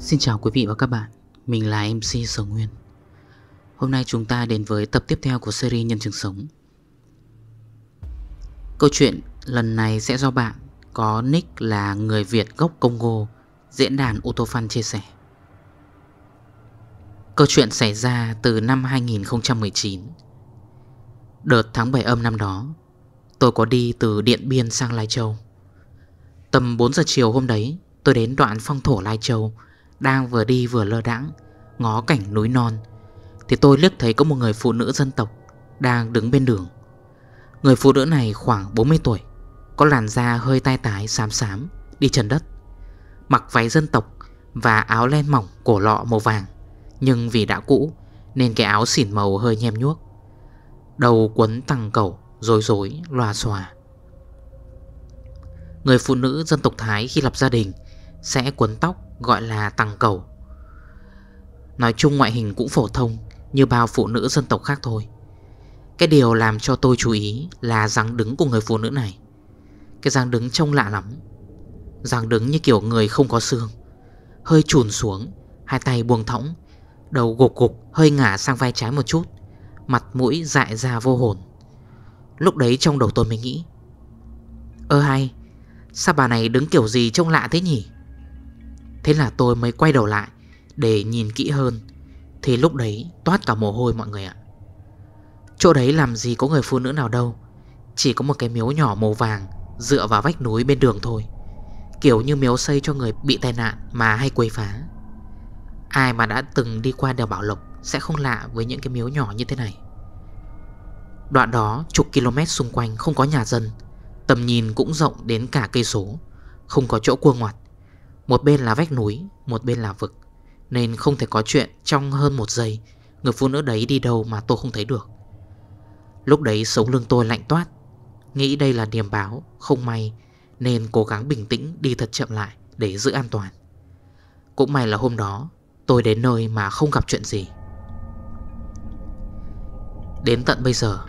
Xin chào quý vị và các bạn, mình là MC Sở Nguyên Hôm nay chúng ta đến với tập tiếp theo của series Nhân chứng sống Câu chuyện lần này sẽ do bạn có nick là người Việt gốc Congo Diễn đàn Autofan chia sẻ Câu chuyện xảy ra từ năm 2019 Đợt tháng 7 âm năm đó Tôi có đi từ Điện Biên sang Lai Châu Tầm 4 giờ chiều hôm đấy Tôi đến đoạn phong thổ Lai Châu đang vừa đi vừa lơ đãng Ngó cảnh núi non Thì tôi liếc thấy có một người phụ nữ dân tộc Đang đứng bên đường Người phụ nữ này khoảng 40 tuổi Có làn da hơi tai tái xám xám Đi trần đất Mặc váy dân tộc và áo len mỏng cổ lọ màu vàng Nhưng vì đã cũ Nên cái áo xỉn màu hơi nhem nhuốc Đầu quấn tăng cầu Rối rối loà xòa Người phụ nữ dân tộc Thái khi lập gia đình Sẽ quấn tóc gọi là tăng cầu Nói chung ngoại hình cũng phổ thông như bao phụ nữ dân tộc khác thôi Cái điều làm cho tôi chú ý là dáng đứng của người phụ nữ này Cái dáng đứng trông lạ lắm Dáng đứng như kiểu người không có xương Hơi trùn xuống Hai tay buông thõng Đầu gục gục hơi ngả sang vai trái một chút Mặt mũi dại ra vô hồn Lúc đấy trong đầu tôi mới nghĩ Ơ hay Sao bà này đứng kiểu gì trông lạ thế nhỉ Thế là tôi mới quay đầu lại Để nhìn kỹ hơn Thì lúc đấy toát cả mồ hôi mọi người ạ Chỗ đấy làm gì có người phụ nữ nào đâu Chỉ có một cái miếu nhỏ màu vàng Dựa vào vách núi bên đường thôi Kiểu như miếu xây cho người bị tai nạn Mà hay quấy phá Ai mà đã từng đi qua đèo Bảo Lộc Sẽ không lạ với những cái miếu nhỏ như thế này Đoạn đó chục km xung quanh không có nhà dân Tầm nhìn cũng rộng đến cả cây số Không có chỗ cua ngoặt một bên là vách núi, một bên là vực Nên không thể có chuyện trong hơn một giây Người phụ nữ đấy đi đâu mà tôi không thấy được Lúc đấy sống lưng tôi lạnh toát Nghĩ đây là điềm báo, không may Nên cố gắng bình tĩnh đi thật chậm lại để giữ an toàn Cũng may là hôm đó tôi đến nơi mà không gặp chuyện gì Đến tận bây giờ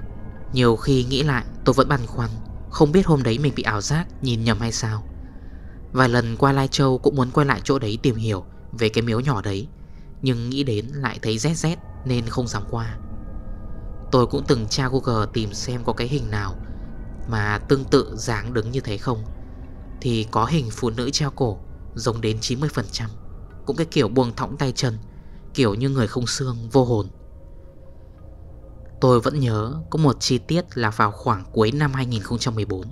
Nhiều khi nghĩ lại tôi vẫn băn khoăn Không biết hôm đấy mình bị ảo giác Nhìn nhầm hay sao Vài lần qua Lai Châu cũng muốn quay lại chỗ đấy tìm hiểu Về cái miếu nhỏ đấy Nhưng nghĩ đến lại thấy rét rét Nên không dám qua Tôi cũng từng tra Google tìm xem có cái hình nào Mà tương tự dáng đứng như thế không Thì có hình phụ nữ treo cổ Giống đến 90% Cũng cái kiểu buông thõng tay chân Kiểu như người không xương vô hồn Tôi vẫn nhớ có một chi tiết là vào khoảng cuối năm 2014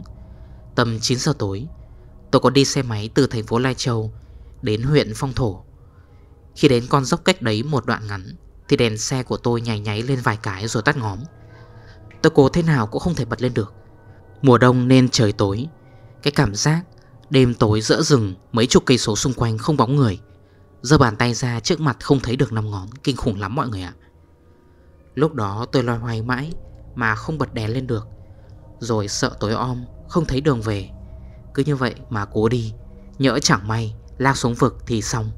Tầm 9 giờ tối Tôi có đi xe máy từ thành phố Lai Châu Đến huyện Phong Thổ Khi đến con dốc cách đấy một đoạn ngắn Thì đèn xe của tôi nhảy nháy lên vài cái rồi tắt ngóm Tôi cố thế nào cũng không thể bật lên được Mùa đông nên trời tối Cái cảm giác đêm tối giữa rừng Mấy chục cây số xung quanh không bóng người Giờ bàn tay ra trước mặt không thấy được 5 ngón Kinh khủng lắm mọi người ạ Lúc đó tôi loay hoay mãi Mà không bật đèn lên được Rồi sợ tối om Không thấy đường về cứ như vậy mà cố đi Nhỡ chẳng may lao xuống vực thì xong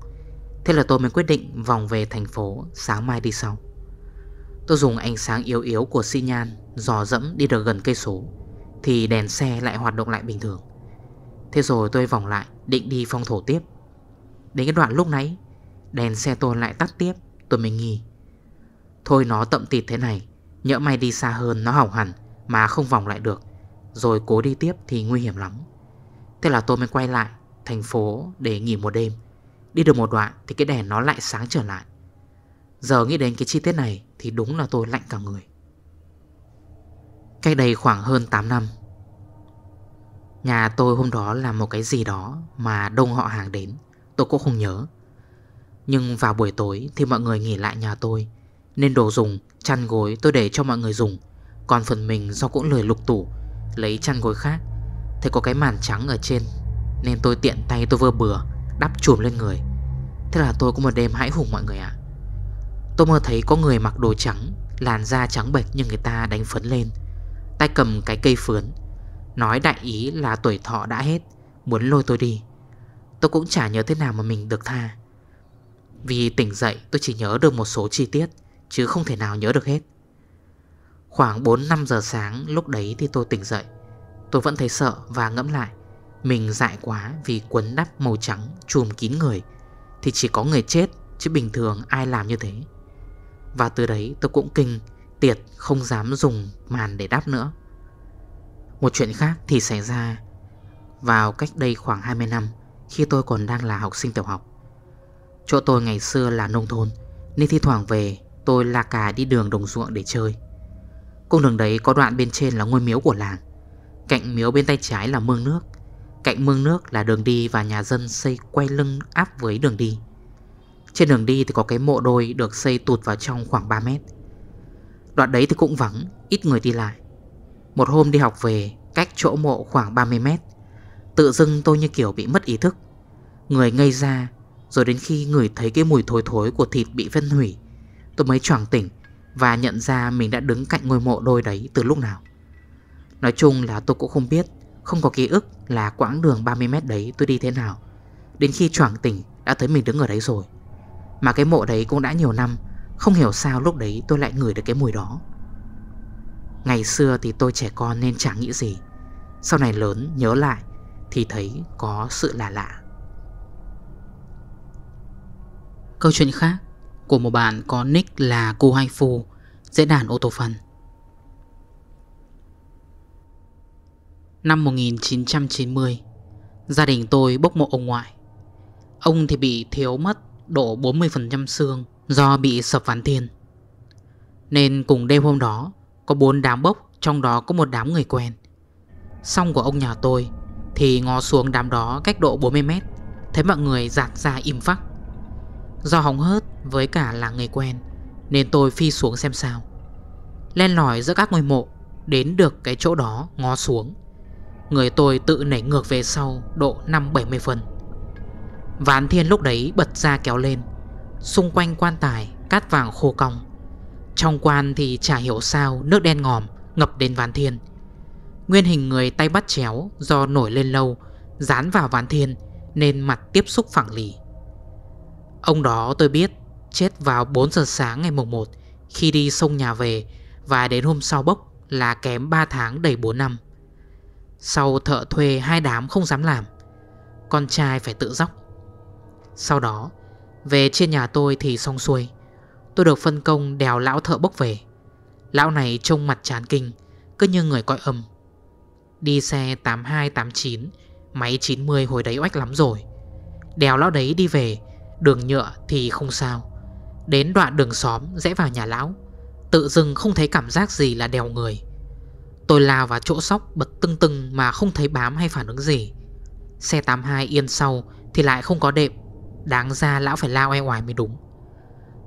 Thế là tôi mới quyết định vòng về thành phố sáng mai đi sau Tôi dùng ánh sáng yếu yếu của xi nhan Dò dẫm đi được gần cây số Thì đèn xe lại hoạt động lại bình thường Thế rồi tôi vòng lại định đi phong thổ tiếp Đến cái đoạn lúc nãy Đèn xe tôi lại tắt tiếp Tôi mới nghi Thôi nó tậm tịt thế này Nhỡ may đi xa hơn nó hỏng hẳn Mà không vòng lại được Rồi cố đi tiếp thì nguy hiểm lắm Thế là tôi mới quay lại thành phố để nghỉ một đêm Đi được một đoạn thì cái đèn nó lại sáng trở lại Giờ nghĩ đến cái chi tiết này thì đúng là tôi lạnh cả người Cách đây khoảng hơn 8 năm Nhà tôi hôm đó là một cái gì đó mà đông họ hàng đến Tôi cũng không nhớ Nhưng vào buổi tối thì mọi người nghỉ lại nhà tôi Nên đồ dùng, chăn gối tôi để cho mọi người dùng Còn phần mình do cũng lười lục tủ Lấy chăn gối khác Thấy có cái màn trắng ở trên Nên tôi tiện tay tôi vơ bừa Đắp chùm lên người Thế là tôi có một đêm hãi hùng mọi người ạ Tôi mơ thấy có người mặc đồ trắng Làn da trắng bệch nhưng người ta đánh phấn lên Tay cầm cái cây phướn Nói đại ý là tuổi thọ đã hết Muốn lôi tôi đi Tôi cũng chả nhớ thế nào mà mình được tha Vì tỉnh dậy tôi chỉ nhớ được một số chi tiết Chứ không thể nào nhớ được hết Khoảng 4-5 giờ sáng lúc đấy thì tôi tỉnh dậy Tôi vẫn thấy sợ và ngẫm lại Mình dại quá vì quấn đắp màu trắng Chùm kín người Thì chỉ có người chết Chứ bình thường ai làm như thế Và từ đấy tôi cũng kinh Tiệt không dám dùng màn để đắp nữa Một chuyện khác thì xảy ra Vào cách đây khoảng 20 năm Khi tôi còn đang là học sinh tiểu học Chỗ tôi ngày xưa là nông thôn Nên thi thoảng về Tôi là cả đi đường đồng ruộng để chơi Cung đường đấy có đoạn bên trên là ngôi miếu của làng Cạnh miếu bên tay trái là mương nước Cạnh mương nước là đường đi và nhà dân xây quay lưng áp với đường đi Trên đường đi thì có cái mộ đôi được xây tụt vào trong khoảng 3 mét Đoạn đấy thì cũng vắng, ít người đi lại Một hôm đi học về, cách chỗ mộ khoảng 30 mét Tự dưng tôi như kiểu bị mất ý thức Người ngây ra Rồi đến khi người thấy cái mùi thối thối của thịt bị phân hủy Tôi mới choảng tỉnh Và nhận ra mình đã đứng cạnh ngôi mộ đôi đấy từ lúc nào Nói chung là tôi cũng không biết Không có ký ức là quãng đường 30m đấy tôi đi thế nào Đến khi choảng tỉnh đã thấy mình đứng ở đấy rồi Mà cái mộ đấy cũng đã nhiều năm Không hiểu sao lúc đấy tôi lại ngửi được cái mùi đó Ngày xưa thì tôi trẻ con nên chẳng nghĩ gì Sau này lớn nhớ lại Thì thấy có sự lạ lạ Câu chuyện khác của một bạn có nick là Cô Hai Phu Dễ đàn ô tô phần Năm 1990 Gia đình tôi bốc mộ ông ngoại Ông thì bị thiếu mất độ 40% xương do bị sập ván thiên Nên cùng đêm hôm đó Có bốn đám bốc trong đó có một đám người quen Xong của ông nhà tôi Thì ngó xuống đám đó cách độ 40 mét Thấy mọi người giặt ra im phắc Do hóng hớt với cả là người quen Nên tôi phi xuống xem sao lên lỏi giữa các ngôi mộ Đến được cái chỗ đó ngó xuống Người tôi tự nảy ngược về sau độ 5-70 phần Ván thiên lúc đấy bật ra kéo lên Xung quanh quan tài Cát vàng khô cong Trong quan thì chả hiểu sao Nước đen ngòm ngập đến ván thiên Nguyên hình người tay bắt chéo Do nổi lên lâu Dán vào ván thiên Nên mặt tiếp xúc phẳng lì Ông đó tôi biết Chết vào 4 giờ sáng ngày mùng 1 Khi đi sông nhà về Và đến hôm sau bốc là kém 3 tháng đầy 4 năm sau thợ thuê hai đám không dám làm Con trai phải tự dốc Sau đó Về trên nhà tôi thì xong xuôi Tôi được phân công đèo lão thợ bốc về Lão này trông mặt chán kinh Cứ như người coi âm Đi xe 8289 Máy 90 hồi đấy oách lắm rồi Đèo lão đấy đi về Đường nhựa thì không sao Đến đoạn đường xóm rẽ vào nhà lão Tự dưng không thấy cảm giác gì là đèo người Tôi lao vào chỗ sóc bật tưng tưng mà không thấy bám hay phản ứng gì Xe 82 yên sau thì lại không có đệm Đáng ra lão phải lao e ngoài mới đúng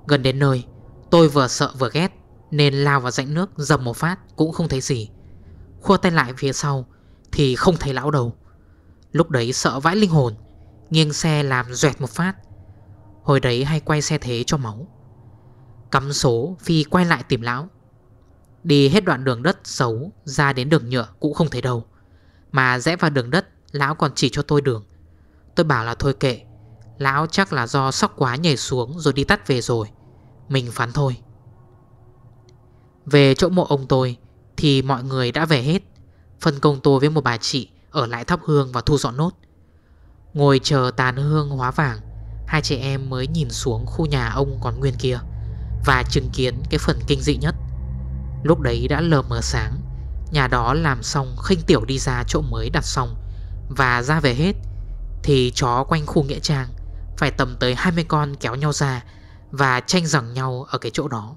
Gần đến nơi Tôi vừa sợ vừa ghét Nên lao vào rãnh nước dầm một phát cũng không thấy gì Khua tay lại phía sau Thì không thấy lão đâu Lúc đấy sợ vãi linh hồn Nghiêng xe làm duẹt một phát Hồi đấy hay quay xe thế cho máu Cắm số Phi quay lại tìm lão Đi hết đoạn đường đất xấu Ra đến đường nhựa cũng không thấy đâu Mà rẽ vào đường đất Lão còn chỉ cho tôi đường Tôi bảo là thôi kệ Lão chắc là do sóc quá nhảy xuống rồi đi tắt về rồi Mình phán thôi Về chỗ mộ ông tôi Thì mọi người đã về hết Phân công tôi với một bà chị Ở lại thắp hương và thu dọn nốt Ngồi chờ tàn hương hóa vàng Hai trẻ em mới nhìn xuống khu nhà ông còn nguyên kia Và chứng kiến cái phần kinh dị nhất Lúc đấy đã lờ mờ sáng Nhà đó làm xong khinh tiểu đi ra chỗ mới đặt xong Và ra về hết Thì chó quanh khu nghĩa trang Phải tầm tới 20 con kéo nhau ra Và tranh giằng nhau ở cái chỗ đó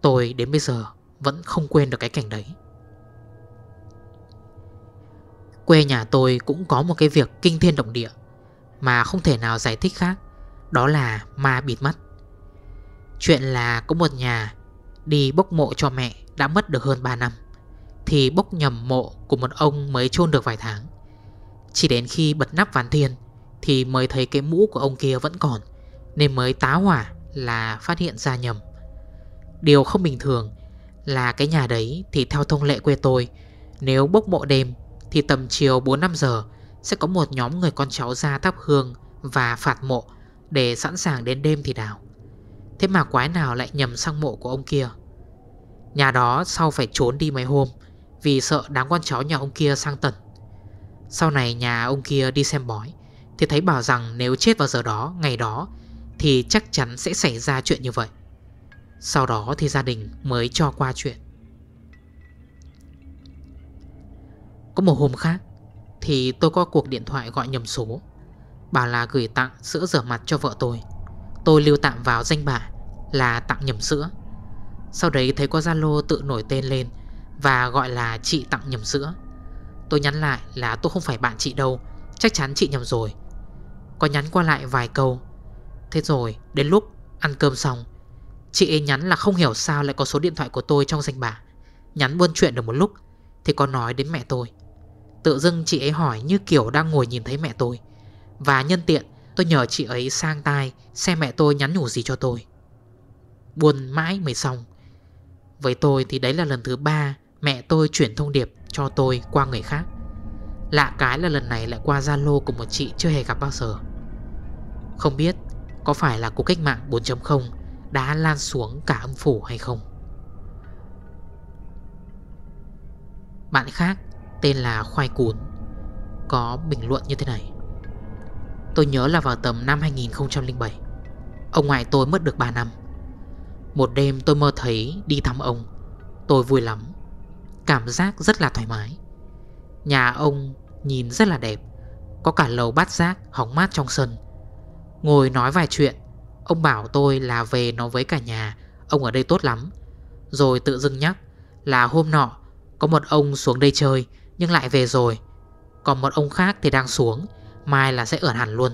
Tôi đến bây giờ Vẫn không quên được cái cảnh đấy Quê nhà tôi cũng có một cái việc kinh thiên động địa Mà không thể nào giải thích khác Đó là ma bịt mắt Chuyện là có một nhà Đi bốc mộ cho mẹ đã mất được hơn 3 năm Thì bốc nhầm mộ của một ông mới chôn được vài tháng Chỉ đến khi bật nắp ván thiên Thì mới thấy cái mũ của ông kia vẫn còn Nên mới tá hỏa là phát hiện ra nhầm Điều không bình thường là cái nhà đấy thì theo thông lệ quê tôi Nếu bốc mộ đêm thì tầm chiều 4-5 giờ Sẽ có một nhóm người con cháu ra thắp hương và phạt mộ Để sẵn sàng đến đêm thì đào Thế mà quái nào lại nhầm sang mộ của ông kia Nhà đó sau phải trốn đi mấy hôm Vì sợ đám con chó nhà ông kia sang tận Sau này nhà ông kia đi xem bói Thì thấy bảo rằng nếu chết vào giờ đó Ngày đó Thì chắc chắn sẽ xảy ra chuyện như vậy Sau đó thì gia đình mới cho qua chuyện Có một hôm khác Thì tôi có cuộc điện thoại gọi nhầm số Bảo là gửi tặng sữa rửa mặt cho vợ tôi Tôi lưu tạm vào danh bạ là tặng nhầm sữa Sau đấy thấy có Zalo tự nổi tên lên Và gọi là chị tặng nhầm sữa Tôi nhắn lại là tôi không phải bạn chị đâu Chắc chắn chị nhầm rồi Có nhắn qua lại vài câu Thế rồi đến lúc ăn cơm xong Chị ấy nhắn là không hiểu sao lại có số điện thoại của tôi trong danh bà. Nhắn buôn chuyện được một lúc Thì có nói đến mẹ tôi Tự dưng chị ấy hỏi như kiểu đang ngồi nhìn thấy mẹ tôi Và nhân tiện tôi nhờ chị ấy sang tai Xem mẹ tôi nhắn nhủ gì cho tôi buồn mãi mới xong Với tôi thì đấy là lần thứ ba Mẹ tôi chuyển thông điệp cho tôi qua người khác Lạ cái là lần này lại qua Zalo của một chị chưa hề gặp bao giờ Không biết có phải là cuộc cách mạng 4.0 đã lan xuống cả âm phủ hay không Bạn khác tên là Khoai Cún Có bình luận như thế này Tôi nhớ là vào tầm năm 2007 Ông ngoại tôi mất được 3 năm một đêm tôi mơ thấy đi thăm ông Tôi vui lắm Cảm giác rất là thoải mái Nhà ông nhìn rất là đẹp Có cả lầu bát giác hóng mát trong sân Ngồi nói vài chuyện Ông bảo tôi là về nói với cả nhà Ông ở đây tốt lắm Rồi tự dưng nhắc là hôm nọ Có một ông xuống đây chơi Nhưng lại về rồi Còn một ông khác thì đang xuống Mai là sẽ ở hẳn luôn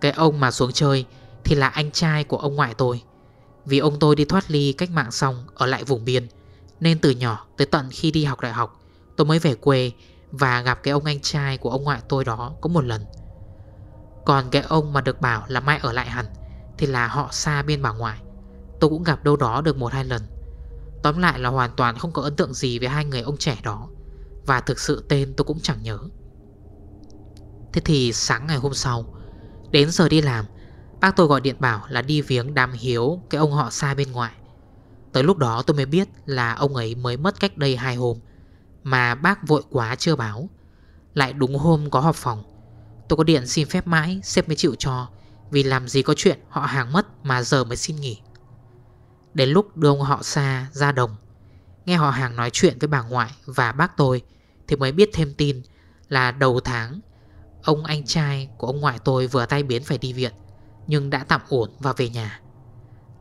Cái ông mà xuống chơi Thì là anh trai của ông ngoại tôi vì ông tôi đi thoát ly cách mạng xong Ở lại vùng biên Nên từ nhỏ tới tận khi đi học đại học Tôi mới về quê Và gặp cái ông anh trai của ông ngoại tôi đó có một lần Còn cái ông mà được bảo là mai ở lại hẳn Thì là họ xa bên bảo ngoại Tôi cũng gặp đâu đó được một hai lần Tóm lại là hoàn toàn không có ấn tượng gì Về hai người ông trẻ đó Và thực sự tên tôi cũng chẳng nhớ Thế thì sáng ngày hôm sau Đến giờ đi làm Bác tôi gọi điện bảo là đi viếng đám hiếu Cái ông họ xa bên ngoài Tới lúc đó tôi mới biết là ông ấy mới mất cách đây hai hôm Mà bác vội quá chưa báo Lại đúng hôm có họp phòng Tôi có điện xin phép mãi xếp mới chịu cho Vì làm gì có chuyện họ hàng mất mà giờ mới xin nghỉ Đến lúc đưa ông họ xa ra đồng Nghe họ hàng nói chuyện với bà ngoại và bác tôi Thì mới biết thêm tin là đầu tháng Ông anh trai của ông ngoại tôi vừa tay biến phải đi viện nhưng đã tạm ổn và về nhà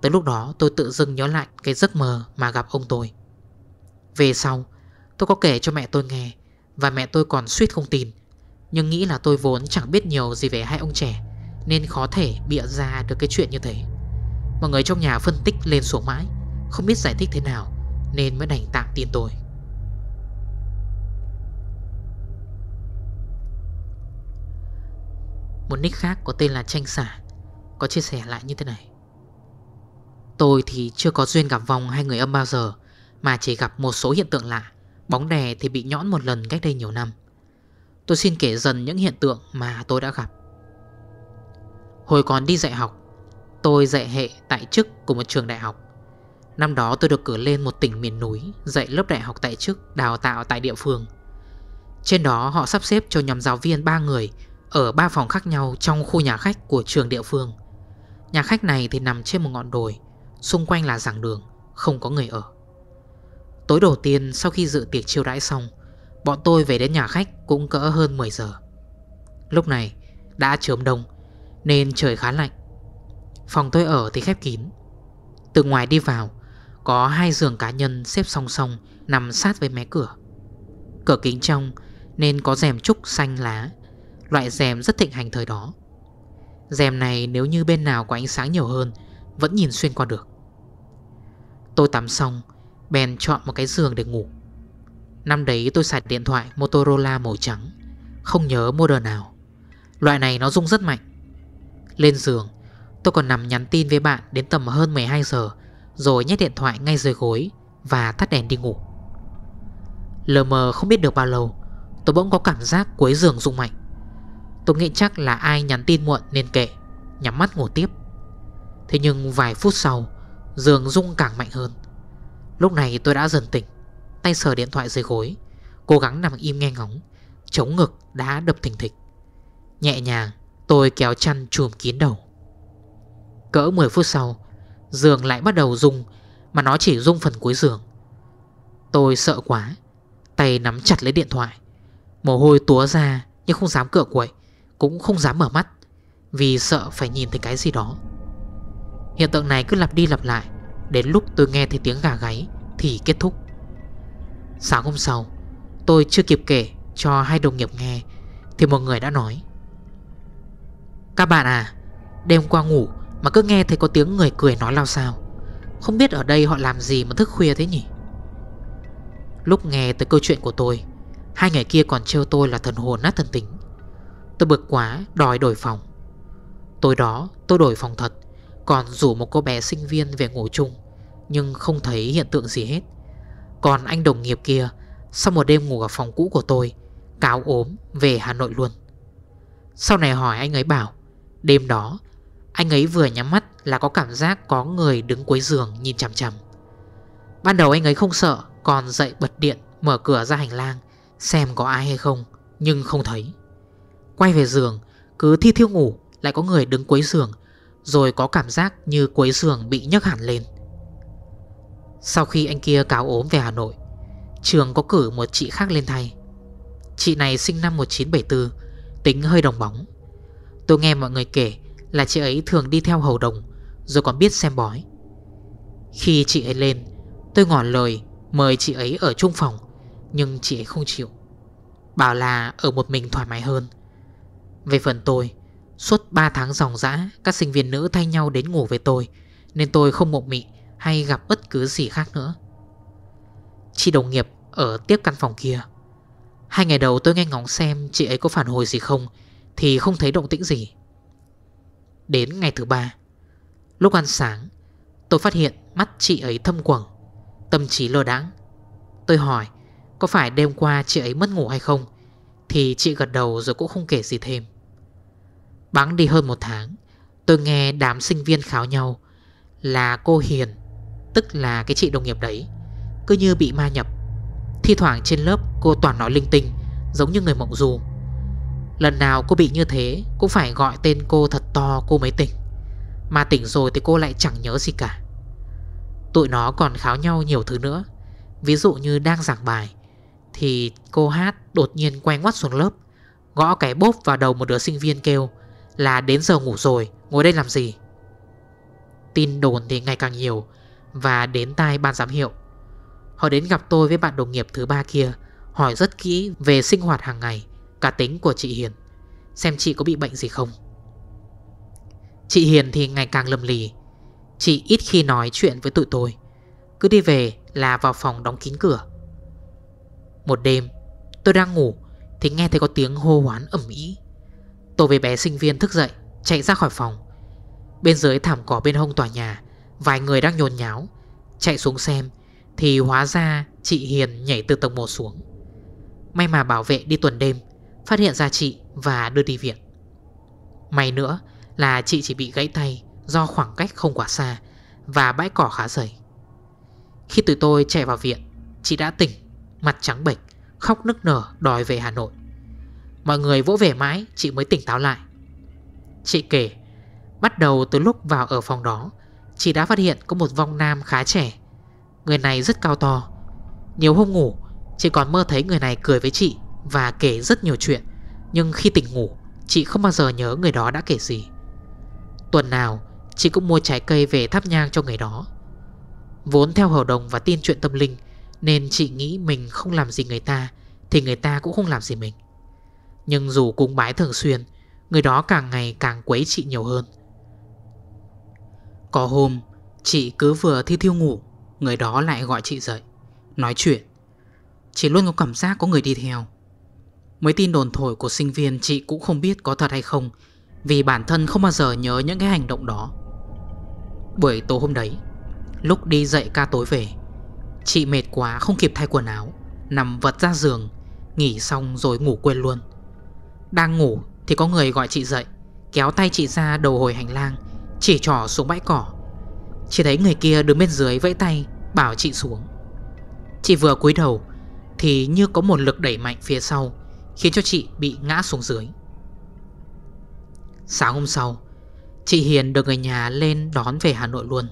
Tới lúc đó tôi tự dưng nhớ lại Cái giấc mơ mà gặp ông tôi Về sau tôi có kể cho mẹ tôi nghe Và mẹ tôi còn suýt không tin Nhưng nghĩ là tôi vốn chẳng biết nhiều gì về hai ông trẻ Nên khó thể bịa ra được cái chuyện như thế Mọi người trong nhà phân tích lên xuống mãi Không biết giải thích thế nào Nên mới đành tạm tin tôi Một nick khác có tên là Tranh Xả có chia sẻ lại như thế này Tôi thì chưa có duyên gặp vòng hai người âm bao giờ Mà chỉ gặp một số hiện tượng lạ Bóng đè thì bị nhõn một lần cách đây nhiều năm Tôi xin kể dần những hiện tượng mà tôi đã gặp Hồi còn đi dạy học Tôi dạy hệ tại chức của một trường đại học Năm đó tôi được cử lên một tỉnh miền núi Dạy lớp đại học tại chức đào tạo tại địa phương Trên đó họ sắp xếp cho nhóm giáo viên 3 người Ở 3 phòng khác nhau trong khu nhà khách của trường địa phương Nhà khách này thì nằm trên một ngọn đồi Xung quanh là giảng đường Không có người ở Tối đầu tiên sau khi dự tiệc chiêu đãi xong Bọn tôi về đến nhà khách cũng cỡ hơn 10 giờ Lúc này đã chớm đông Nên trời khá lạnh Phòng tôi ở thì khép kín Từ ngoài đi vào Có hai giường cá nhân xếp song song Nằm sát với mé cửa Cửa kính trong nên có rèm trúc xanh lá Loại rèm rất thịnh hành thời đó dèm này nếu như bên nào có ánh sáng nhiều hơn Vẫn nhìn xuyên qua được Tôi tắm xong Bèn chọn một cái giường để ngủ Năm đấy tôi sạc điện thoại Motorola màu trắng Không nhớ model nào Loại này nó rung rất mạnh Lên giường tôi còn nằm nhắn tin với bạn Đến tầm hơn 12 giờ Rồi nhét điện thoại ngay dưới gối Và tắt đèn đi ngủ Lờ mờ không biết được bao lâu Tôi bỗng có cảm giác cuối giường rung mạnh Tôi nghĩ chắc là ai nhắn tin muộn nên kệ Nhắm mắt ngủ tiếp Thế nhưng vài phút sau Giường rung càng mạnh hơn Lúc này tôi đã dần tỉnh Tay sờ điện thoại dưới gối Cố gắng nằm im nghe ngóng Chống ngực đã đập thình thịch Nhẹ nhàng tôi kéo chăn chùm kín đầu Cỡ 10 phút sau Giường lại bắt đầu rung Mà nó chỉ rung phần cuối giường Tôi sợ quá Tay nắm chặt lấy điện thoại Mồ hôi túa ra nhưng không dám cựa quậy cũng không dám mở mắt Vì sợ phải nhìn thấy cái gì đó Hiện tượng này cứ lặp đi lặp lại Đến lúc tôi nghe thấy tiếng gà gáy Thì kết thúc Sáng hôm sau Tôi chưa kịp kể cho hai đồng nghiệp nghe Thì một người đã nói Các bạn à Đêm qua ngủ mà cứ nghe thấy có tiếng người cười nói lao sao Không biết ở đây họ làm gì mà thức khuya thế nhỉ Lúc nghe tới câu chuyện của tôi Hai người kia còn trêu tôi là thần hồn nát thần tính Tôi bực quá đòi đổi phòng Tối đó tôi đổi phòng thật Còn rủ một cô bé sinh viên về ngủ chung Nhưng không thấy hiện tượng gì hết Còn anh đồng nghiệp kia Sau một đêm ngủ ở phòng cũ của tôi Cáo ốm về Hà Nội luôn Sau này hỏi anh ấy bảo Đêm đó Anh ấy vừa nhắm mắt là có cảm giác Có người đứng cuối giường nhìn chằm chằm Ban đầu anh ấy không sợ Còn dậy bật điện Mở cửa ra hành lang Xem có ai hay không Nhưng không thấy Quay về giường Cứ thi thiêu ngủ Lại có người đứng quấy giường Rồi có cảm giác như quấy giường bị nhấc hẳn lên Sau khi anh kia cáo ốm về Hà Nội Trường có cử một chị khác lên thay Chị này sinh năm 1974 Tính hơi đồng bóng Tôi nghe mọi người kể Là chị ấy thường đi theo hầu đồng Rồi còn biết xem bói Khi chị ấy lên Tôi ngỏ lời mời chị ấy ở chung phòng Nhưng chị ấy không chịu Bảo là ở một mình thoải mái hơn về phần tôi Suốt 3 tháng dòng dã Các sinh viên nữ thay nhau đến ngủ với tôi Nên tôi không mộng mị hay gặp bất cứ gì khác nữa Chị đồng nghiệp ở tiếp căn phòng kia Hai ngày đầu tôi nghe ngóng xem chị ấy có phản hồi gì không Thì không thấy động tĩnh gì Đến ngày thứ ba Lúc ăn sáng Tôi phát hiện mắt chị ấy thâm quẩn Tâm trí lơ đắng Tôi hỏi Có phải đêm qua chị ấy mất ngủ hay không Thì chị gật đầu rồi cũng không kể gì thêm Bắn đi hơn một tháng Tôi nghe đám sinh viên kháo nhau Là cô Hiền Tức là cái chị đồng nghiệp đấy Cứ như bị ma nhập Thi thoảng trên lớp cô toàn nói linh tinh Giống như người mộng du Lần nào cô bị như thế Cũng phải gọi tên cô thật to cô mới tỉnh Mà tỉnh rồi thì cô lại chẳng nhớ gì cả Tụi nó còn kháo nhau nhiều thứ nữa Ví dụ như đang giảng bài Thì cô hát đột nhiên quay ngoắt xuống lớp Gõ cái bốp vào đầu một đứa sinh viên kêu là đến giờ ngủ rồi Ngồi đây làm gì Tin đồn thì ngày càng nhiều Và đến tai ban giám hiệu Họ đến gặp tôi với bạn đồng nghiệp thứ ba kia Hỏi rất kỹ về sinh hoạt hàng ngày Cả tính của chị Hiền Xem chị có bị bệnh gì không Chị Hiền thì ngày càng lầm lì Chị ít khi nói chuyện với tụi tôi Cứ đi về là vào phòng đóng kín cửa Một đêm Tôi đang ngủ Thì nghe thấy có tiếng hô hoán ẩm ý Tôi về bé sinh viên thức dậy Chạy ra khỏi phòng Bên dưới thảm cỏ bên hông tòa nhà Vài người đang nhồn nháo Chạy xuống xem Thì hóa ra chị Hiền nhảy từ tầng 1 xuống May mà bảo vệ đi tuần đêm Phát hiện ra chị và đưa đi viện May nữa là chị chỉ bị gãy tay Do khoảng cách không quá xa Và bãi cỏ khá dày Khi tụi tôi chạy vào viện Chị đã tỉnh, mặt trắng bệch Khóc nức nở đòi về Hà Nội Mọi người vỗ về mãi Chị mới tỉnh táo lại Chị kể Bắt đầu từ lúc vào ở phòng đó Chị đã phát hiện có một vong nam khá trẻ Người này rất cao to Nhiều hôm ngủ Chị còn mơ thấy người này cười với chị Và kể rất nhiều chuyện Nhưng khi tỉnh ngủ Chị không bao giờ nhớ người đó đã kể gì Tuần nào Chị cũng mua trái cây về thắp nhang cho người đó Vốn theo hợp đồng và tin chuyện tâm linh Nên chị nghĩ mình không làm gì người ta Thì người ta cũng không làm gì mình nhưng dù cung bái thường xuyên Người đó càng ngày càng quấy chị nhiều hơn Có hôm Chị cứ vừa thi thiêu ngủ Người đó lại gọi chị dậy Nói chuyện Chị luôn có cảm giác có người đi theo Mấy tin đồn thổi của sinh viên chị cũng không biết có thật hay không Vì bản thân không bao giờ nhớ những cái hành động đó Buổi tối hôm đấy Lúc đi dậy ca tối về Chị mệt quá không kịp thay quần áo Nằm vật ra giường Nghỉ xong rồi ngủ quên luôn đang ngủ thì có người gọi chị dậy Kéo tay chị ra đầu hồi hành lang Chỉ trỏ xuống bãi cỏ Chỉ thấy người kia đứng bên dưới vẫy tay Bảo chị xuống Chị vừa cúi đầu Thì như có một lực đẩy mạnh phía sau Khiến cho chị bị ngã xuống dưới Sáng hôm sau Chị Hiền được người nhà lên đón về Hà Nội luôn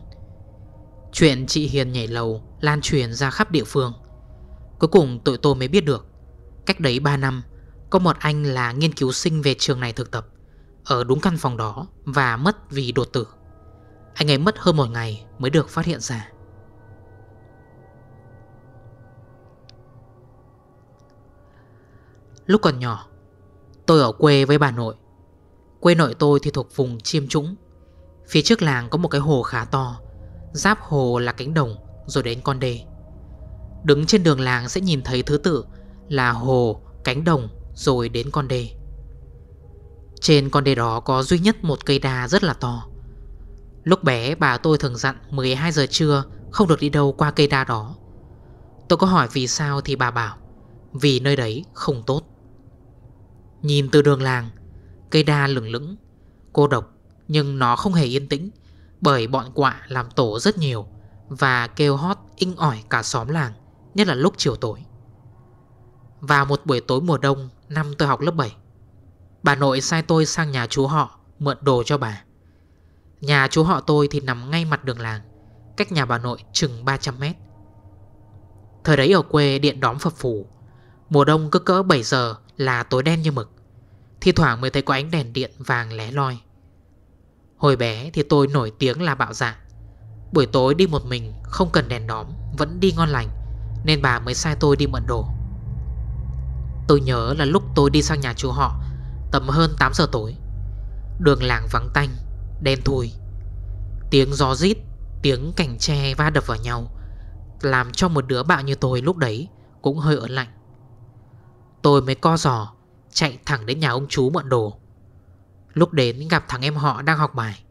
Chuyện chị Hiền nhảy lầu Lan truyền ra khắp địa phương Cuối cùng tội tôi mới biết được Cách đấy 3 năm có một anh là nghiên cứu sinh về trường này thực tập Ở đúng căn phòng đó Và mất vì đột tử Anh ấy mất hơn một ngày mới được phát hiện ra Lúc còn nhỏ Tôi ở quê với bà nội Quê nội tôi thì thuộc vùng chiêm trũng Phía trước làng có một cái hồ khá to Giáp hồ là cánh đồng Rồi đến con đê Đứng trên đường làng sẽ nhìn thấy thứ tự Là hồ, cánh đồng rồi đến con đê Trên con đê đó có duy nhất một cây đa rất là to Lúc bé bà tôi thường dặn 12 giờ trưa không được đi đâu qua cây đa đó Tôi có hỏi vì sao thì bà bảo Vì nơi đấy không tốt Nhìn từ đường làng Cây đa lửng lững Cô độc nhưng nó không hề yên tĩnh Bởi bọn quạ làm tổ rất nhiều Và kêu hót inh ỏi cả xóm làng Nhất là lúc chiều tối vào một buổi tối mùa đông Năm tôi học lớp 7 Bà nội sai tôi sang nhà chú họ Mượn đồ cho bà Nhà chú họ tôi thì nằm ngay mặt đường làng Cách nhà bà nội chừng 300 mét Thời đấy ở quê điện đóm phập phủ Mùa đông cứ cỡ 7 giờ là tối đen như mực Thì thoảng mới thấy có ánh đèn điện vàng lé loi Hồi bé thì tôi nổi tiếng là bạo dạ Buổi tối đi một mình không cần đèn đóm Vẫn đi ngon lành Nên bà mới sai tôi đi mượn đồ Tôi nhớ là lúc tôi đi sang nhà chú họ Tầm hơn 8 giờ tối Đường làng vắng tanh Đen thui Tiếng gió rít Tiếng cành tre va đập vào nhau Làm cho một đứa bạn như tôi lúc đấy Cũng hơi ớn lạnh Tôi mới co giò Chạy thẳng đến nhà ông chú mượn đồ Lúc đến gặp thằng em họ đang học bài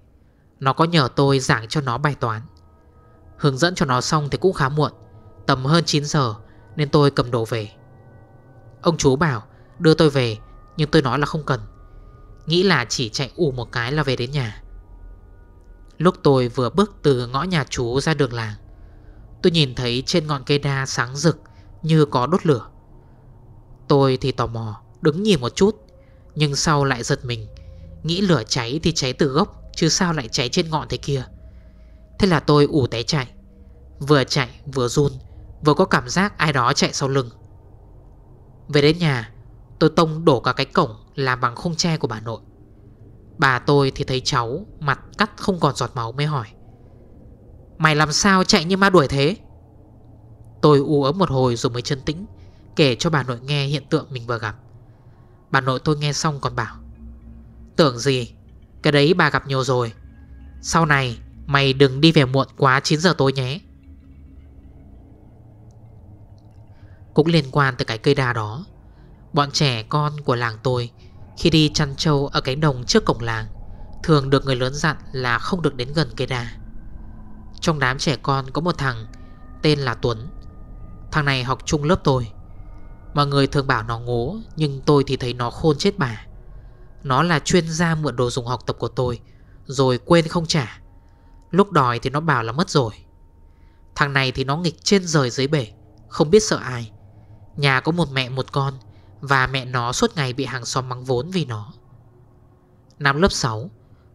Nó có nhờ tôi giảng cho nó bài toán Hướng dẫn cho nó xong thì cũng khá muộn Tầm hơn 9 giờ Nên tôi cầm đồ về Ông chú bảo đưa tôi về Nhưng tôi nói là không cần Nghĩ là chỉ chạy ủ một cái là về đến nhà Lúc tôi vừa bước từ ngõ nhà chú ra đường làng Tôi nhìn thấy trên ngọn cây đa sáng rực Như có đốt lửa Tôi thì tò mò Đứng nhìn một chút Nhưng sau lại giật mình Nghĩ lửa cháy thì cháy từ gốc Chứ sao lại cháy trên ngọn thế kia Thế là tôi ủ té chạy Vừa chạy vừa run Vừa có cảm giác ai đó chạy sau lưng về đến nhà Tôi tông đổ cả cái cổng làm bằng khung tre của bà nội Bà tôi thì thấy cháu Mặt cắt không còn giọt máu mới hỏi Mày làm sao chạy như ma đuổi thế Tôi u ấm một hồi rồi mới chân tĩnh Kể cho bà nội nghe hiện tượng mình vừa gặp Bà nội tôi nghe xong còn bảo Tưởng gì Cái đấy bà gặp nhiều rồi Sau này mày đừng đi về muộn quá 9 giờ tối nhé Cũng liên quan tới cái cây đa đó Bọn trẻ con của làng tôi Khi đi chăn trâu ở cánh đồng trước cổng làng Thường được người lớn dặn là không được đến gần cây đa Trong đám trẻ con có một thằng Tên là Tuấn Thằng này học chung lớp tôi Mọi người thường bảo nó ngố Nhưng tôi thì thấy nó khôn chết bà Nó là chuyên gia mượn đồ dùng học tập của tôi Rồi quên không trả Lúc đòi thì nó bảo là mất rồi Thằng này thì nó nghịch trên rời dưới bể Không biết sợ ai Nhà có một mẹ một con Và mẹ nó suốt ngày bị hàng xóm mắng vốn vì nó Năm lớp 6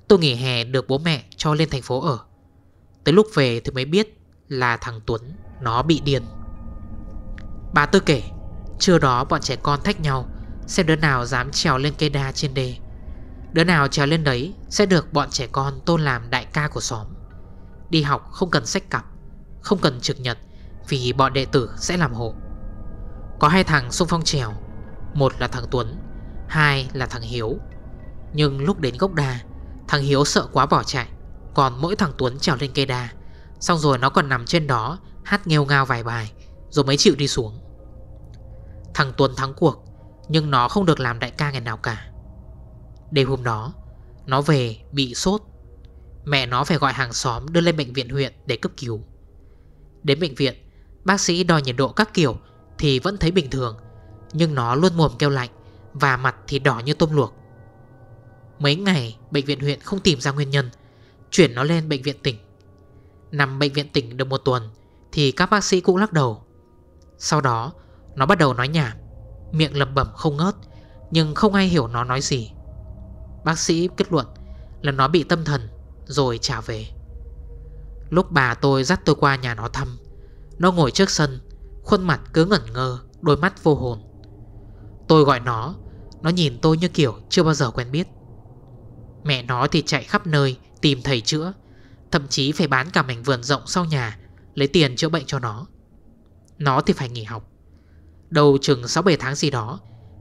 Tôi nghỉ hè được bố mẹ cho lên thành phố ở Tới lúc về thì mới biết Là thằng Tuấn Nó bị điên Bà tôi kể Trưa đó bọn trẻ con thách nhau Xem đứa nào dám trèo lên cây đa trên đề Đứa nào trèo lên đấy Sẽ được bọn trẻ con tôn làm đại ca của xóm Đi học không cần sách cặp Không cần trực nhật Vì bọn đệ tử sẽ làm hộ có hai thằng xung phong trèo Một là thằng Tuấn Hai là thằng Hiếu Nhưng lúc đến gốc đa Thằng Hiếu sợ quá bỏ chạy Còn mỗi thằng Tuấn trèo lên cây đa Xong rồi nó còn nằm trên đó Hát nghêu ngao vài bài Rồi mới chịu đi xuống Thằng Tuấn thắng cuộc Nhưng nó không được làm đại ca ngày nào cả Đêm hôm đó Nó về bị sốt Mẹ nó phải gọi hàng xóm đưa lên bệnh viện huyện để cấp cứu Đến bệnh viện Bác sĩ đo nhiệt độ các kiểu thì vẫn thấy bình thường Nhưng nó luôn mồm kêu lạnh Và mặt thì đỏ như tôm luộc Mấy ngày bệnh viện huyện không tìm ra nguyên nhân Chuyển nó lên bệnh viện tỉnh Nằm bệnh viện tỉnh được một tuần Thì các bác sĩ cũng lắc đầu Sau đó nó bắt đầu nói nhảm Miệng lầm bẩm không ngớt Nhưng không ai hiểu nó nói gì Bác sĩ kết luận là nó bị tâm thần Rồi trả về Lúc bà tôi dắt tôi qua nhà nó thăm Nó ngồi trước sân Khuôn mặt cứ ngẩn ngơ Đôi mắt vô hồn Tôi gọi nó Nó nhìn tôi như kiểu chưa bao giờ quen biết Mẹ nó thì chạy khắp nơi Tìm thầy chữa Thậm chí phải bán cả mảnh vườn rộng sau nhà Lấy tiền chữa bệnh cho nó Nó thì phải nghỉ học Đầu chừng 6-7 tháng gì đó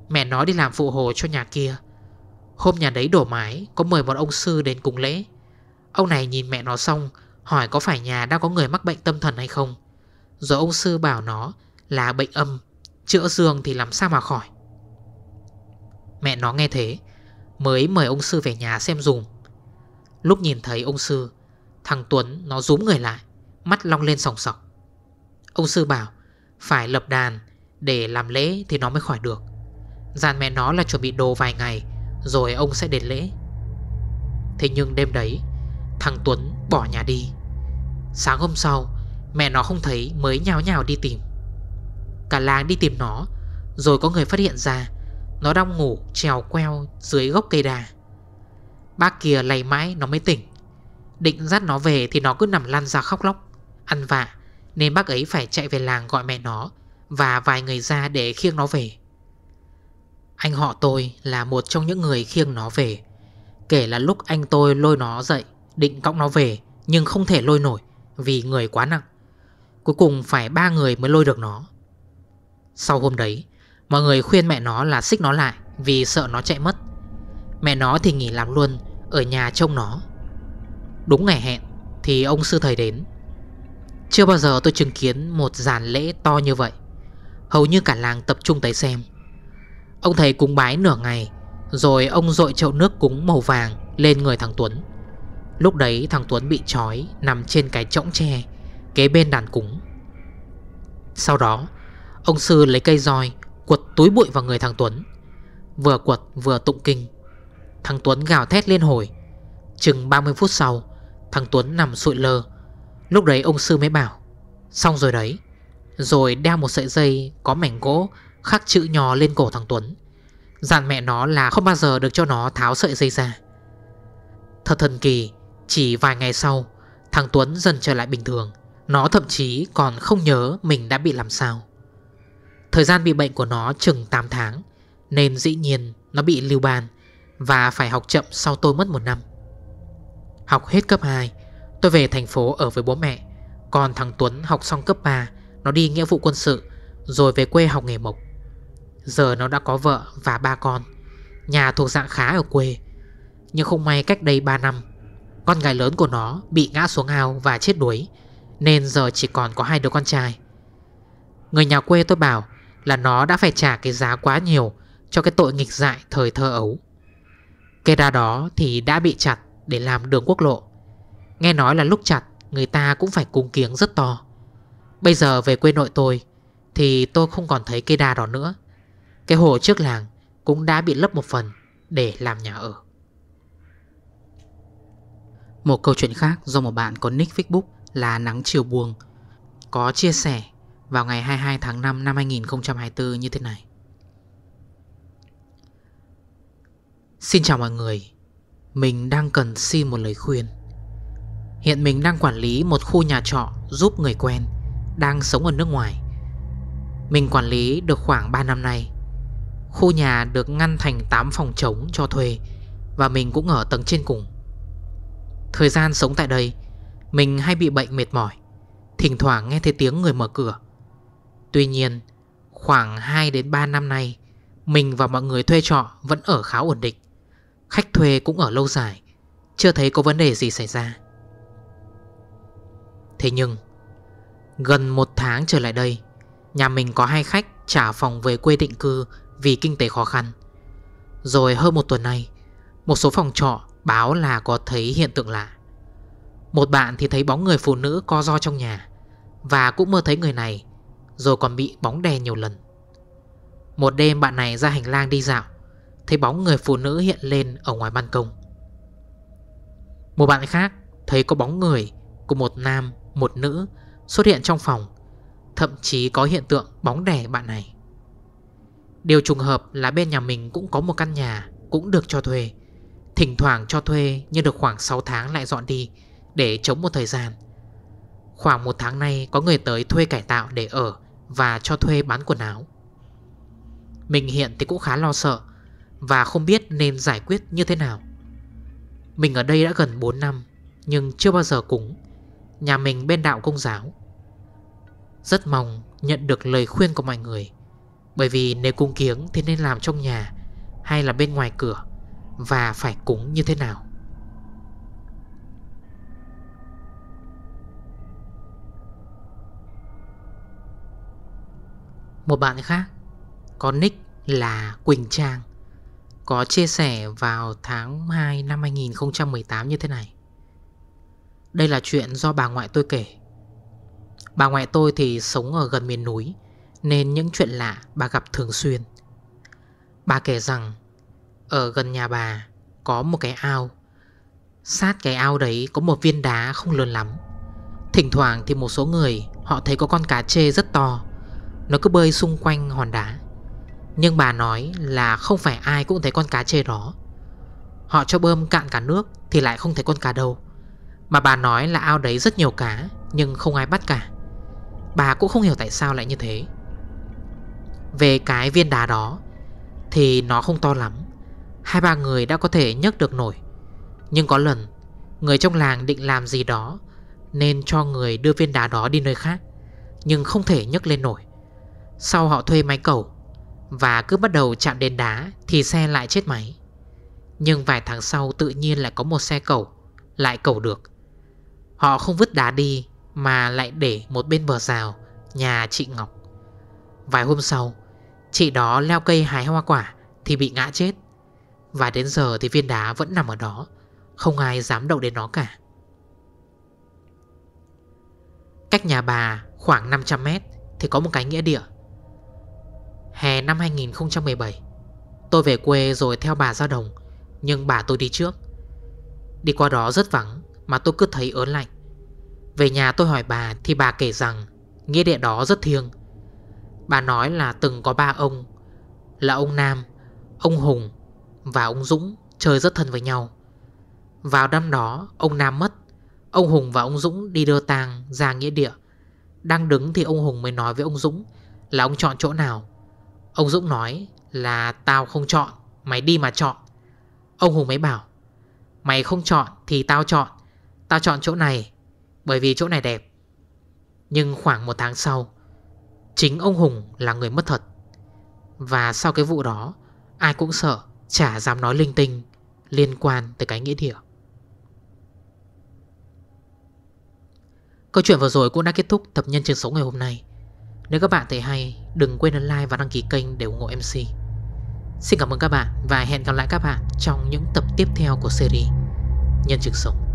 Mẹ nó đi làm phụ hồ cho nhà kia Hôm nhà đấy đổ mái Có mời một ông sư đến cùng lễ Ông này nhìn mẹ nó xong Hỏi có phải nhà đang có người mắc bệnh tâm thần hay không rồi ông sư bảo nó là bệnh âm Chữa dương thì làm sao mà khỏi Mẹ nó nghe thế Mới mời ông sư về nhà xem dùm Lúc nhìn thấy ông sư Thằng Tuấn nó rúm người lại Mắt long lên sòng sọc Ông sư bảo Phải lập đàn Để làm lễ thì nó mới khỏi được Dàn mẹ nó là chuẩn bị đồ vài ngày Rồi ông sẽ đến lễ Thế nhưng đêm đấy Thằng Tuấn bỏ nhà đi Sáng hôm sau Mẹ nó không thấy mới nhào nhào đi tìm Cả làng đi tìm nó Rồi có người phát hiện ra Nó đang ngủ trèo queo dưới gốc cây đà Bác kia lầy mãi nó mới tỉnh Định dắt nó về thì nó cứ nằm lăn ra khóc lóc Ăn vạ Nên bác ấy phải chạy về làng gọi mẹ nó Và vài người ra để khiêng nó về Anh họ tôi là một trong những người khiêng nó về Kể là lúc anh tôi lôi nó dậy Định cõng nó về Nhưng không thể lôi nổi Vì người quá nặng Cuối cùng phải ba người mới lôi được nó Sau hôm đấy Mọi người khuyên mẹ nó là xích nó lại Vì sợ nó chạy mất Mẹ nó thì nghỉ làm luôn Ở nhà trông nó Đúng ngày hẹn thì ông sư thầy đến Chưa bao giờ tôi chứng kiến Một giàn lễ to như vậy Hầu như cả làng tập trung tới xem Ông thầy cúng bái nửa ngày Rồi ông dội chậu nước cúng màu vàng Lên người thằng Tuấn Lúc đấy thằng Tuấn bị trói Nằm trên cái trõng tre Kế bên đàn cúng Sau đó Ông sư lấy cây roi Quật túi bụi vào người thằng Tuấn Vừa quật vừa tụng kinh Thằng Tuấn gào thét lên hồi Chừng 30 phút sau Thằng Tuấn nằm sụi lơ Lúc đấy ông sư mới bảo Xong rồi đấy Rồi đeo một sợi dây có mảnh gỗ Khắc chữ nhỏ lên cổ thằng Tuấn Dặn mẹ nó là không bao giờ được cho nó tháo sợi dây ra Thật thần kỳ Chỉ vài ngày sau Thằng Tuấn dần trở lại bình thường nó thậm chí còn không nhớ mình đã bị làm sao Thời gian bị bệnh của nó chừng 8 tháng Nên dĩ nhiên nó bị lưu ban Và phải học chậm sau tôi mất một năm Học hết cấp 2 Tôi về thành phố ở với bố mẹ Còn thằng Tuấn học xong cấp 3 Nó đi nghĩa vụ quân sự Rồi về quê học nghề mộc Giờ nó đã có vợ và ba con Nhà thuộc dạng khá ở quê Nhưng không may cách đây 3 năm Con gái lớn của nó bị ngã xuống ao và chết đuối nên giờ chỉ còn có hai đứa con trai Người nhà quê tôi bảo Là nó đã phải trả cái giá quá nhiều Cho cái tội nghịch dại thời thơ ấu Cây đa đó thì đã bị chặt Để làm đường quốc lộ Nghe nói là lúc chặt Người ta cũng phải cung kiếng rất to Bây giờ về quê nội tôi Thì tôi không còn thấy cây đa đó nữa Cái hồ trước làng Cũng đã bị lấp một phần Để làm nhà ở Một câu chuyện khác do một bạn có nick Facebook là Nắng Chiều Buông có chia sẻ vào ngày 22 tháng 5 năm 2024 như thế này. Xin chào mọi người, mình đang cần xin một lời khuyên. Hiện mình đang quản lý một khu nhà trọ giúp người quen đang sống ở nước ngoài. Mình quản lý được khoảng 3 năm nay. Khu nhà được ngăn thành 8 phòng trống cho thuê và mình cũng ở tầng trên cùng. Thời gian sống tại đây mình hay bị bệnh mệt mỏi Thỉnh thoảng nghe thấy tiếng người mở cửa Tuy nhiên khoảng 2 đến 3 năm nay Mình và mọi người thuê trọ vẫn ở khá ổn định Khách thuê cũng ở lâu dài Chưa thấy có vấn đề gì xảy ra Thế nhưng Gần một tháng trở lại đây Nhà mình có hai khách trả phòng về quê định cư Vì kinh tế khó khăn Rồi hơn một tuần nay Một số phòng trọ báo là có thấy hiện tượng lạ một bạn thì thấy bóng người phụ nữ co do trong nhà Và cũng mơ thấy người này Rồi còn bị bóng đè nhiều lần Một đêm bạn này ra hành lang đi dạo Thấy bóng người phụ nữ hiện lên ở ngoài ban công Một bạn khác thấy có bóng người Của một nam, một nữ xuất hiện trong phòng Thậm chí có hiện tượng bóng đè bạn này Điều trùng hợp là bên nhà mình cũng có một căn nhà Cũng được cho thuê Thỉnh thoảng cho thuê nhưng được khoảng 6 tháng lại dọn đi để chống một thời gian. Khoảng một tháng nay có người tới thuê cải tạo để ở và cho thuê bán quần áo. Mình hiện thì cũng khá lo sợ và không biết nên giải quyết như thế nào. Mình ở đây đã gần 4 năm nhưng chưa bao giờ cúng. Nhà mình bên đạo công giáo. Rất mong nhận được lời khuyên của mọi người. Bởi vì nếu cung kiếng thì nên làm trong nhà hay là bên ngoài cửa và phải cúng như thế nào. Một bạn khác Có nick là Quỳnh Trang Có chia sẻ vào tháng 2 năm 2018 như thế này Đây là chuyện do bà ngoại tôi kể Bà ngoại tôi thì sống ở gần miền núi Nên những chuyện lạ bà gặp thường xuyên Bà kể rằng Ở gần nhà bà Có một cái ao Sát cái ao đấy có một viên đá không lớn lắm Thỉnh thoảng thì một số người Họ thấy có con cá chê rất to nó cứ bơi xung quanh hòn đá Nhưng bà nói là không phải ai cũng thấy con cá chê đó Họ cho bơm cạn cả nước Thì lại không thấy con cá đâu Mà bà nói là ao đấy rất nhiều cá Nhưng không ai bắt cả Bà cũng không hiểu tại sao lại như thế Về cái viên đá đó Thì nó không to lắm Hai ba người đã có thể nhấc được nổi Nhưng có lần Người trong làng định làm gì đó Nên cho người đưa viên đá đó đi nơi khác Nhưng không thể nhấc lên nổi sau họ thuê máy cầu Và cứ bắt đầu chạm đến đá Thì xe lại chết máy Nhưng vài tháng sau tự nhiên lại có một xe cầu Lại cầu được Họ không vứt đá đi Mà lại để một bên bờ rào Nhà chị Ngọc Vài hôm sau Chị đó leo cây hái hoa quả Thì bị ngã chết Và đến giờ thì viên đá vẫn nằm ở đó Không ai dám động đến nó cả Cách nhà bà khoảng 500 m Thì có một cái nghĩa địa Hè năm 2017 Tôi về quê rồi theo bà ra đồng Nhưng bà tôi đi trước Đi qua đó rất vắng Mà tôi cứ thấy ớn lạnh Về nhà tôi hỏi bà thì bà kể rằng Nghĩa địa đó rất thiêng Bà nói là từng có ba ông Là ông Nam, ông Hùng Và ông Dũng chơi rất thân với nhau Vào năm đó ông Nam mất Ông Hùng và ông Dũng đi đưa tang ra nghĩa địa Đang đứng thì ông Hùng mới nói với ông Dũng Là ông chọn chỗ nào Ông Dũng nói là tao không chọn Mày đi mà chọn Ông Hùng mới bảo Mày không chọn thì tao chọn Tao chọn chỗ này Bởi vì chỗ này đẹp Nhưng khoảng một tháng sau Chính ông Hùng là người mất thật Và sau cái vụ đó Ai cũng sợ Chả dám nói linh tinh Liên quan tới cái nghĩa địa Câu chuyện vừa rồi cũng đã kết thúc tập nhân chương Sống ngày hôm nay nếu các bạn thấy hay, đừng quên ấn like và đăng ký kênh để ủng hộ MC. Xin cảm ơn các bạn và hẹn gặp lại các bạn trong những tập tiếp theo của series Nhân trực sống.